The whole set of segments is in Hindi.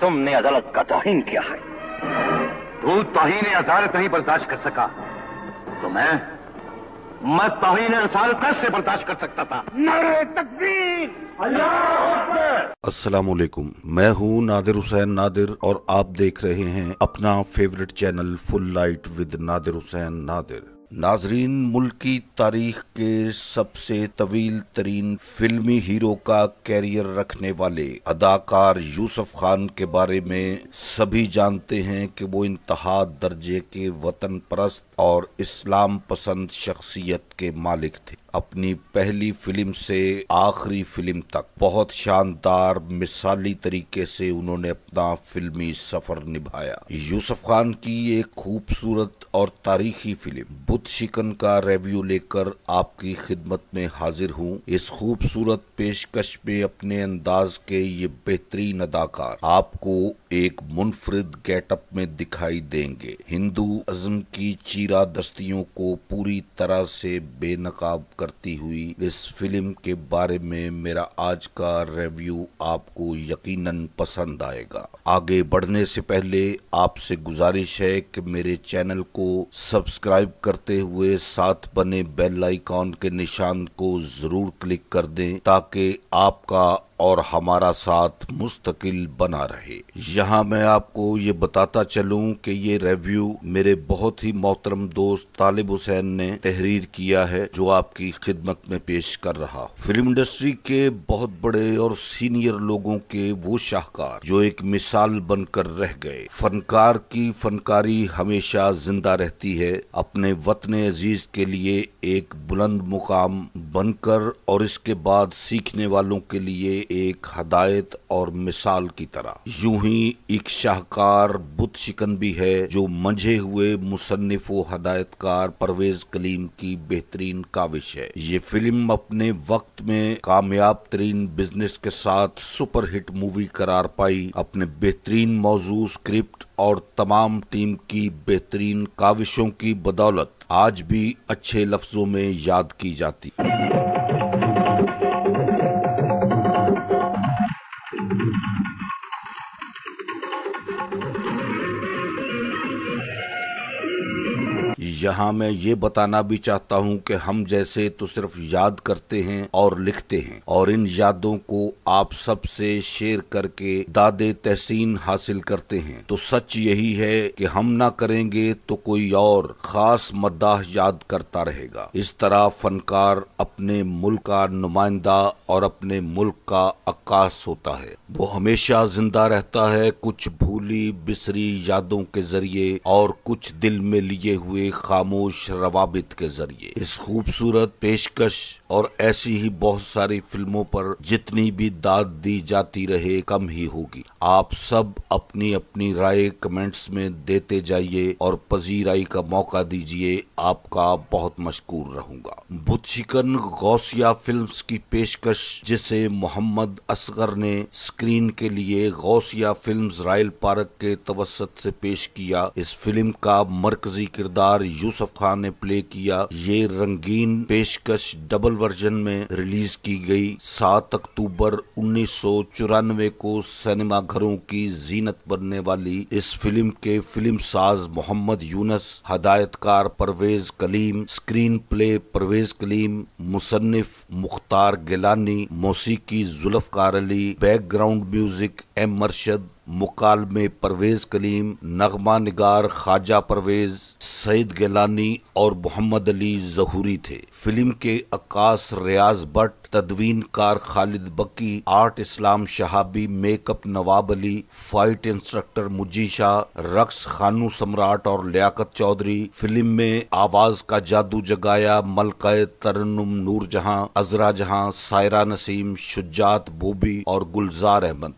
तुमने अदालत का तोहिन किया है तू तोहिन अदालत नहीं बर्दाश्त कर सका तो मैं मैं तोहिन अदालत कैसे बर्दाश्त कर सकता था नारे तकबीर अस्सलाम वालेकुम मैं हूं नादिर हुसैन नादिर और आप देख रहे हैं अपना favourite channel full light with Nadir Hussain Nadir नाजरीन मुल्क की तारीख के सबसे तवील तरीन फिल्मी हीरो का कैरियर रखने वाले अदाकार यूसुफ खान के बारे में सभी जानते हैं कि वो इंतहा दर्जे के वतन परस्त और इस्लाम पसंद शख्सियत के मालिक थे अपनी पहली फिल्म से आखिरी फिल्म तक बहुत शानदार मिसाली तरीके से उन्होंने अपना फिल्मी सफर निभाया यूसुफ खान की एक खूबसूरत और तारीखी फिल्म बुद्ध शिकन का रिव्यू लेकर आपकी खिदमत में हाजिर हूँ इस खूबसूरत पेशकश में अपने अंदाज के ये बेहतरीन अदाकार आपको एक मुनफरद गेटअप में दिखाई देंगे हिंदू अजम की चीरा दस्तियों को पूरी तरह से बेनकाब कर करती हुई इस फिल्म के बारे में मेरा आज का रिव्यू आपको यकीनन पसंद आएगा आगे बढ़ने से पहले आपसे गुजारिश है कि मेरे चैनल को सब्सक्राइब करते हुए साथ बने बेल आइकॉन के निशान को जरूर क्लिक कर दें ताकि आपका और हमारा साथ मुस्तकिल बना रहे यहाँ मैं आपको ये बताता चलूँ कि ये रिव्यू मेरे बहुत ही मोहतरम दोस्त तालिब हुसैन ने तहरीर किया है जो आपकी खिदमत में पेश कर रहा फिल्म इंडस्ट्री के बहुत बड़े और सीनियर लोगों के वो शाहकार जो एक मिसाल बनकर रह गए फनकार की फनकारी हमेशा जिंदा रहती है अपने वतन अजीज के लिए एक बुलंद मुकाम बनकर और इसके बाद सीखने वालों के लिए एक हदायत और मिसाल की तरह यूं ही एक शाहकार बुत शिकन भी है जो मंझे हुए मुसनफ़ हदायतकार परवेज कलीम की बेहतरीन काविश है ये फिल्म अपने वक्त में कामयाब तरीन बिजनेस के साथ सुपरहिट मूवी करार पाई अपने बेहतरीन मौजू स्क्रिप्ट और तमाम टीम की बेहतरीन काविशों की बदौलत आज भी अच्छे लफ्जों में याद की जाती यहाँ मैं ये बताना भी चाहता हूँ कि हम जैसे तो सिर्फ याद करते हैं और लिखते हैं और इन यादों को आप सबसे शेयर करके दादे तहसीन हासिल करते हैं तो सच यही है कि हम ना करेंगे तो कोई और खास मद्दाह याद करता रहेगा इस तरह फनकार अपने मुल्क का नुमाइंदा और अपने मुल्क का अक्काश होता है वो हमेशा जिंदा रहता है कुछ भूली बिसरी यादों के जरिए और कुछ दिल में लिए हुए खामोश रवाबित के जरिए इस खूबसूरत पेशकश और ऐसी ही बहुत सारी फिल्मों पर जितनी भी दाद दी जाती रहे कम ही होगी आप सब अपनी अपनी राय कमेंट्स में देते जाइए और पजीराई का मौका दीजिए आपका बहुत मशकूर रहूंगा बुद्धिकन गौसिया फिल्म्स की पेशकश जिसे मोहम्मद असगर ने स्क्रीन के लिए गौसिया फिल्म्स रायल पार्क के तवसत से पेश किया इस फिल्म का मरकजी किरदार यूसुफ खान ने प्ले किया ये रंगीन पेशकश डबल वर्जन में रिलीज की गई सात अक्टूबर उन्नीस को सिनेमा घरों की जीनत बनने वाली इस फिल्म के फिल्म साज मोहम्मद यूनस हदायतकार परवेज कलीम स्क्रीन प्ले परवेज कलीम मुसनफ मुख्तार गिलानी मौसीकी Zulfiqar Ali background music M Murshad मुकालमे परवेज कलीम नगमा निगार ख्वाजा परवेज सईद गिलानी और मोहम्मद अली जहूरी थे फिल्म के अक्कास रियाज भट तदवीन कार Khalid Bakki art Islam Shahabi makeup Nawab Ali fight instructor Muji Shah रक्स खानू सम्राट और लियाकत चौधरी फिल्म में आवाज का जादू जगाया मलका तरन्नुम नूर जहां अजरा जहां सायरा नसीम शुजात बोबी और गुलजार अहमद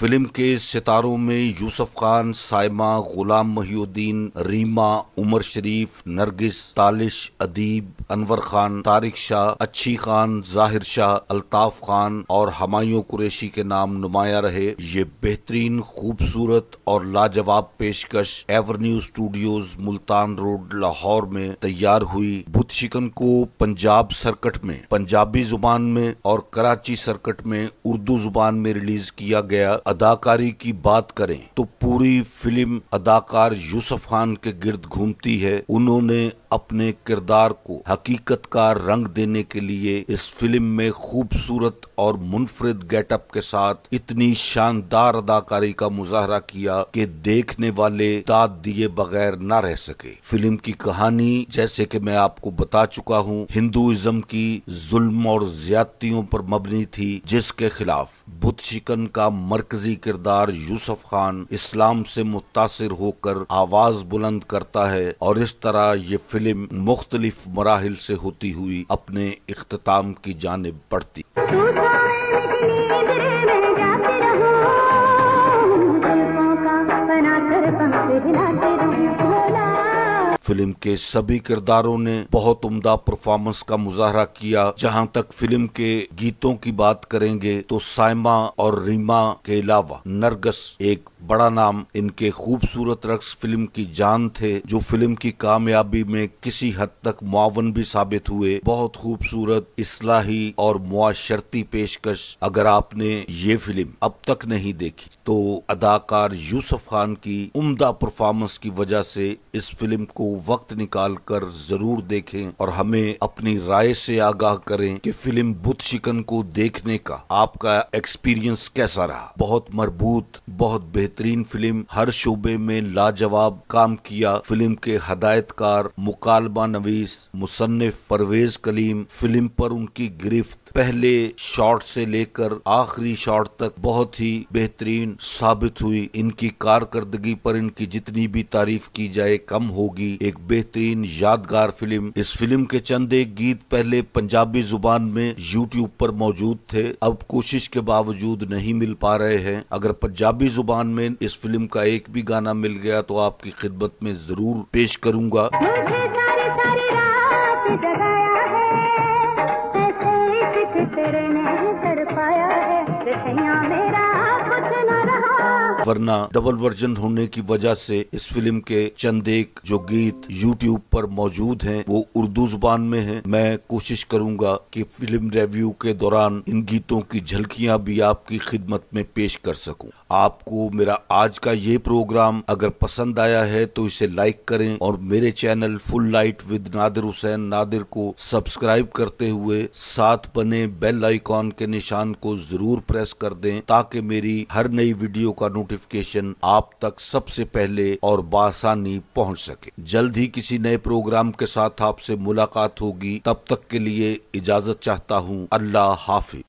फिल्म के सितारों में यूसुफ खान साइमा गुलाम महुद्दीन रीमा उमर शरीफ नरगिस तालिश अदीब अनवर खान तारिक शाह अच्छी खान जाहिर शाह अल्ताफ खान और हमायों कुरैशी के नाम नुमाया रहे ये बेहतरीन खूबसूरत और लाजवाब पेशकश Evernew studios Multan road Lahore में तैयार हुई बुध शिकन को पंजाब सर्कट में पंजाबी जुबान में और कराची सर्कट में उर्दू जुबान में रिलीज किया गया अदाकारी की बात करें तो पूरी फिल्म अदाकार यूसुफ खान के गिर्द घूमती है उन्होंने अपने किरदार को हकीकत का रंग देने के लिए इस फिल्म में खूबसूरत और मुनफरद गेटअप के साथ इतनी शानदार अदाकारी का मुजाहरा किया कि देखने वाले दाद दिए बगैर ना रह सके फिल्म की कहानी जैसे कि मैं आपको बता चुका हूँ हिंदुइज्म की जुल्म और ज्यादतियों पर मबनी थी जिसके खिलाफ बुद्ध शिकन का मरकज मरकजी किरदार यूसुफ खान इस्लाम से मुतासर होकर आवाज बुलंद करता है और इस तरह ये फिल्म मुख्तलिफ मराहल से होती हुई अपने अख्ताम की जानब बढ़ती फिल्म के सभी किरदारों ने बहुत उम्दा परफॉर्मेंस का मुजाहरा किया जहां तक फिल्म के गीतों की बात करेंगे तो साइमा और रीमा के अलावा नरगस एक बड़ा नाम इनके खूबसूरत रक्स फिल्म की जान थे जो फिल्म की कामयाबी में किसी हद तक मुआवन भी साबित हुए बहुत खूबसूरत इसलाही और मुआशरती पेशकश अगर आपने ये फिल्म अब तक नहीं देखी तो अदाकार यूसुफ खान की उम्दा परफॉर्मेंस की वजह से इस फिल्म को वक्त निकाल कर जरूर देखें और हमें अपनी राय से आगाह करें कि फिल्म बुद्ध शिकन को देखने का आपका एक्सपीरियंस कैसा रहा बहुत मरबूत बहुत बेहतर बेहतरीन फिल्म हर शोबे में लाजवाब काम किया फिल्म के हदायतकार मुकालबा नवीस मुसन्फ परवेज कलीम फिल्म पर उनकी गिरफ्त पहले शॉट से लेकर आखिरी शॉट तक बहुत ही बेहतरीन साबित हुई इनकी कारकर्दगी पर इनकी जितनी भी तारीफ की जाए कम होगी एक बेहतरीन यादगार फिल्म इस फिल्म के चंद एक गीत पहले पंजाबी जुबान में यूट्यूब पर मौजूद थे अब कोशिश के बावजूद नहीं मिल पा रहे हैं अगर पंजाबी जुबान में इस फिल्म का एक भी गाना मिल गया तो आपकी खिदमत में जरूर पेश करूंगा तेरे नहीं कर पाया है मेरा कुछ ना वरना डबल वर्जन होने की वजह से इस फिल्म के चंद एक जो गीत यूट्यूब पर मौजूद हैं वो उर्दू जुबान में हैं मैं कोशिश करूंगा कि फिल्म रिव्यू के दौरान इन गीतों की झलकियां भी आपकी खिदमत में पेश कर सकूं आपको मेरा आज का ये प्रोग्राम अगर पसंद आया है तो इसे लाइक करें और मेरे channel full light with Nadir Hussain Nadir को सब्सक्राइब करते हुए साथ बने बेल आइकॉन के निशान को जरूर प्रेस कर दें ताकि मेरी हर नई वीडियो का नोटिफिकेशन नोटिफिकेशन आप तक सबसे पहले और बासानी पहुंच सके जल्द ही किसी नए प्रोग्राम के साथ आपसे मुलाकात होगी तब तक के लिए इजाजत चाहता हूँ अल्लाह हाफिज